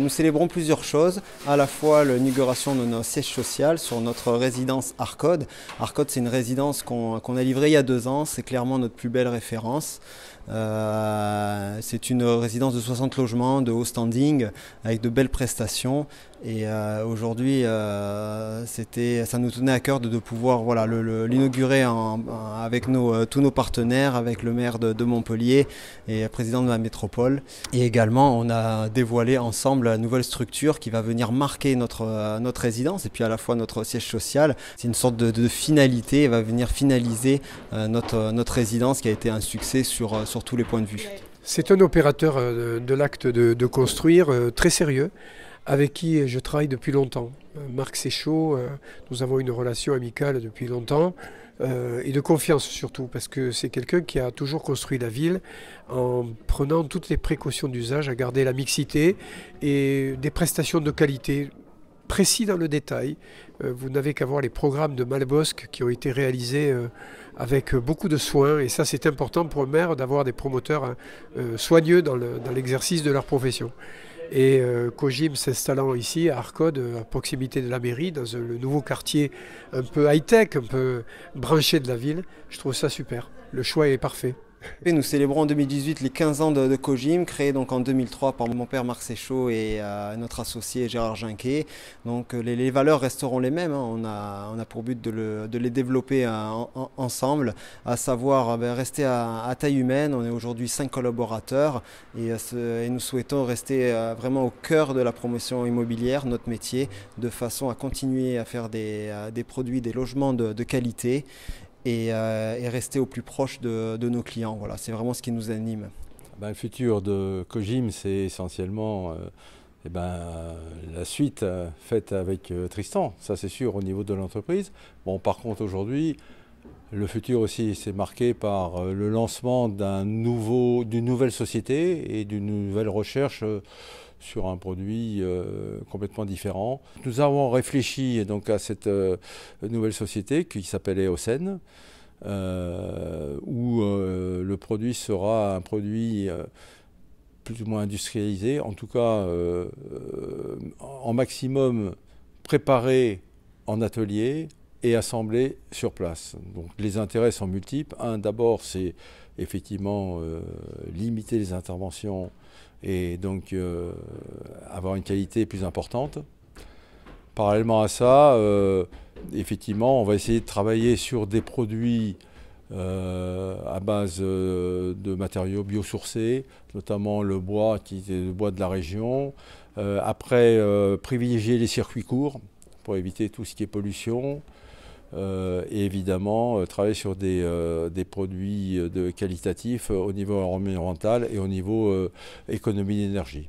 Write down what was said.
Nous célébrons plusieurs choses, à la fois l'inauguration de notre siège social sur notre résidence Arcode. Arcode, c'est une résidence qu'on a livrée il y a deux ans, c'est clairement notre plus belle référence. Euh, c'est une résidence de 60 logements, de haut standing, avec de belles prestations. Et euh, aujourd'hui, euh, ça nous tenait à cœur de, pouvoir voilà, l'inaugurer avec tous nos partenaires, avec le maire de, de Montpellier et président de la métropole. Et également, on a dévoilé ensemble la nouvelle structure qui va venir marquer notre, euh, notre résidence et puis à la fois notre siège social. C'est une sorte de, finalité, elle va venir finaliser euh, notre, euh, notre résidence qui a été un succès sur, sur tous les points de vue. C'est un opérateur de, l'acte de, construire très sérieux, avec qui je travaille depuis longtemps. Marc Séchaud, nous avons une relation amicale depuis longtemps. Euh, et de confiance surtout, parce que c'est quelqu'un qui a toujours construit la ville en prenant toutes les précautions d'usage, à garder la mixité et des prestations de qualité précis dans le détail. Euh, vous n'avez qu'à voir les programmes de Malbosque qui ont été réalisés euh, avec beaucoup de soin. Et ça, c'est important pour le maire d'avoir des promoteurs hein, soigneux dans l'exercice de leur profession. Et euh, Kojim s'installant ici à Arcode, à proximité de la mairie, dans le nouveau quartier un peu high-tech, un peu branché de la ville, je trouve ça super. Le choix est parfait nous célébrons en 2018 les 15 ans de, de créé donc en 2003 par mon père Marc Séchaud et euh, notre associé Gérard Jinquet. Donc euh, les, valeurs resteront les mêmes, hein. on, a, pour but de, les développer euh, ensemble, à savoir ben, rester à, taille humaine. On est aujourd'hui cinq collaborateurs et, nous souhaitons rester vraiment au cœur de la promotion immobilière, notre métier, de façon à continuer à faire des, produits, des logements de qualité euh, et, rester au plus proche de, nos clients. Voilà, c'est vraiment ce qui nous anime. Ben, le futur de Kojim, c'est essentiellement euh, eh ben, la suite euh, faite avec Tristan, ça c'est sûr au niveau de l'entreprise. Bon, par contre, aujourd'hui, le futur aussi, c'est marqué par euh, le lancement d'une nouvelle société et d'une nouvelle recherche euh, sur un produit euh, complètement différent. Nous avons réfléchi donc à cette nouvelle société qui s'appelait Eosen, où le produit sera un produit plus ou moins industrialisé, en tout cas en maximum préparé en atelier, et assemblés sur place. Donc les intérêts sont multiples. Un, d'abord, c'est effectivement euh, limiter les interventions et donc euh, avoir une qualité plus importante. Parallèlement à ça, euh, effectivement, on va essayer de travailler sur des produits à base de matériaux biosourcés, notamment le bois qui est le bois de la région. après, privilégier les circuits courts pour éviter tout ce qui est pollution. Euh, et évidemment, euh, travailler sur des, euh, produits de qualitatifs au niveau environnemental et au niveau économie d'énergie.